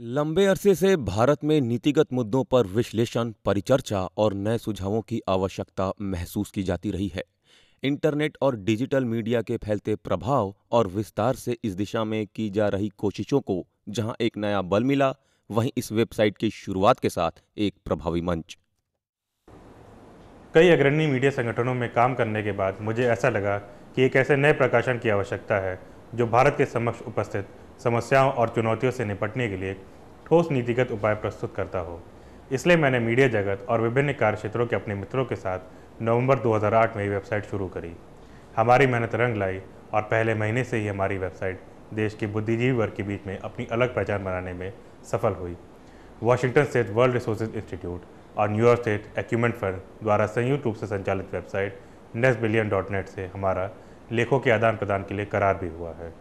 लंबे अरसे से भारत में नीतिगत मुद्दों पर विश्लेषण परिचर्चा और नए सुझावों की आवश्यकता महसूस की जाती रही है इंटरनेट और डिजिटल मीडिया के फैलते प्रभाव और विस्तार से इस दिशा में की जा रही कोशिशों को जहां एक नया बल मिला वहीं इस वेबसाइट की शुरुआत के साथ एक प्रभावी मंच कई अग्रणी मीडिया संगठनों में काम करने के बाद मुझे ऐसा लगा कि एक ऐसे नए प्रकाशन की आवश्यकता है जो भारत के समक्ष उपस्थित समस्याओं और चुनौतियों से निपटने के लिए ठोस नीतिगत उपाय प्रस्तुत करता हो इसलिए मैंने मीडिया जगत और विभिन्न कार्य क्षेत्रों के अपने मित्रों के साथ नवंबर 2008 में ये वेबसाइट शुरू करी हमारी मेहनत रंग लाई और पहले महीने से ही हमारी वेबसाइट देश के बुद्धिजीवी वर्ग के बीच में अपनी अलग पहचान बनाने में सफल हुई Washington State World Resources Institute और न्यूयॉर्क स्टेट एक्यूमेंट फंड द्वारा संयुक्त रूप से संचालित website nest billion dot net से हमारा लेखों के आदान प्रदान के लिए करार भी हुआ है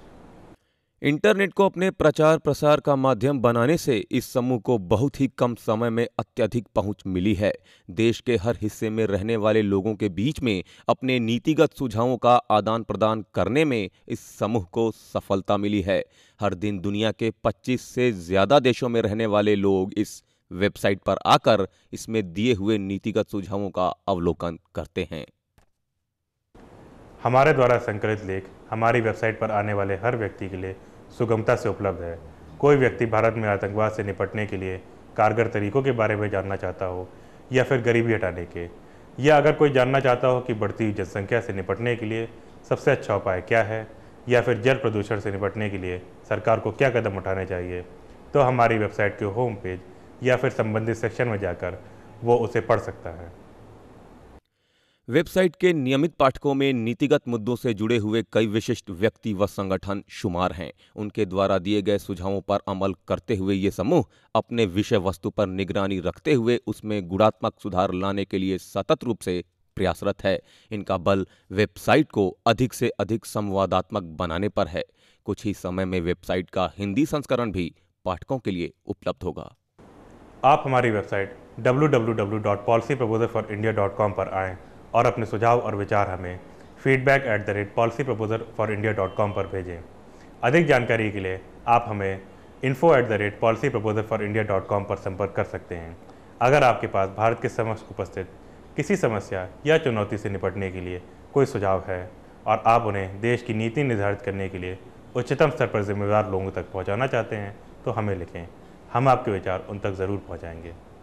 इंटरनेट को अपने प्रचार प्रसार का माध्यम बनाने से इस समूह को बहुत ही कम समय में अत्यधिक पहुंच मिली है देश के हर हिस्से में रहने वाले लोगों के बीच में अपने नीतिगत सुझावों का आदान प्रदान करने में इस समूह को सफलता मिली है हर दिन दुनिया के 25 से ज़्यादा देशों में रहने वाले लोग इस वेबसाइट पर आकर इसमें दिए हुए नीतिगत सुझावों का अवलोकन करते हैं हमारे द्वारा संकलित लेख हमारी वेबसाइट पर आने वाले हर व्यक्ति के लिए सुगमता से उपलब्ध है कोई व्यक्ति भारत में आतंकवाद से निपटने के लिए कारगर तरीकों के बारे में जानना चाहता हो या फिर गरीबी हटाने के या अगर कोई जानना चाहता हो कि बढ़ती जनसंख्या से निपटने के लिए सबसे अच्छा उपाय क्या है या फिर जल प्रदूषण से निपटने के लिए सरकार को क्या कदम उठाने चाहिए तो हमारी वेबसाइट के होम पेज या फिर संबंधित सेक्शन में जाकर वो उसे पढ़ सकता है वेबसाइट के नियमित पाठकों में नीतिगत मुद्दों से जुड़े हुए कई विशिष्ट व्यक्ति व संगठन शुमार हैं उनके द्वारा दिए गए सुझावों पर अमल करते हुए ये समूह अपने विषय वस्तु पर निगरानी रखते हुए उसमें गुणात्मक सुधार लाने के लिए सतत रूप से प्रयासरत है इनका बल वेबसाइट को अधिक से अधिक संवादात्मक बनाने पर है कुछ ही समय में वेबसाइट का हिंदी संस्करण भी पाठकों के लिए उपलब्ध होगा आप हमारी वेबसाइट इंडिया डॉट कॉम पर आएँ और अपने सुझाव और विचार हमें feedback at the rate policy proposal for India dot com पर भेजें अधिक जानकारी के लिए आप हमें info at the rate policy proposal for India dot com पर संपर्क कर सकते हैं अगर आपके पास भारत के समक्ष उपस्थित किसी समस्या या चुनौती से निपटने के लिए कोई सुझाव है और आप उन्हें देश की नीति निर्धारित करने के लिए उच्चतम स्तर पर जिम्मेदार लोगों तक पहुँचाना चाहते हैं तो हमें लिखें हम आपके विचार उन तक ज़रूर पहुँचाएँगे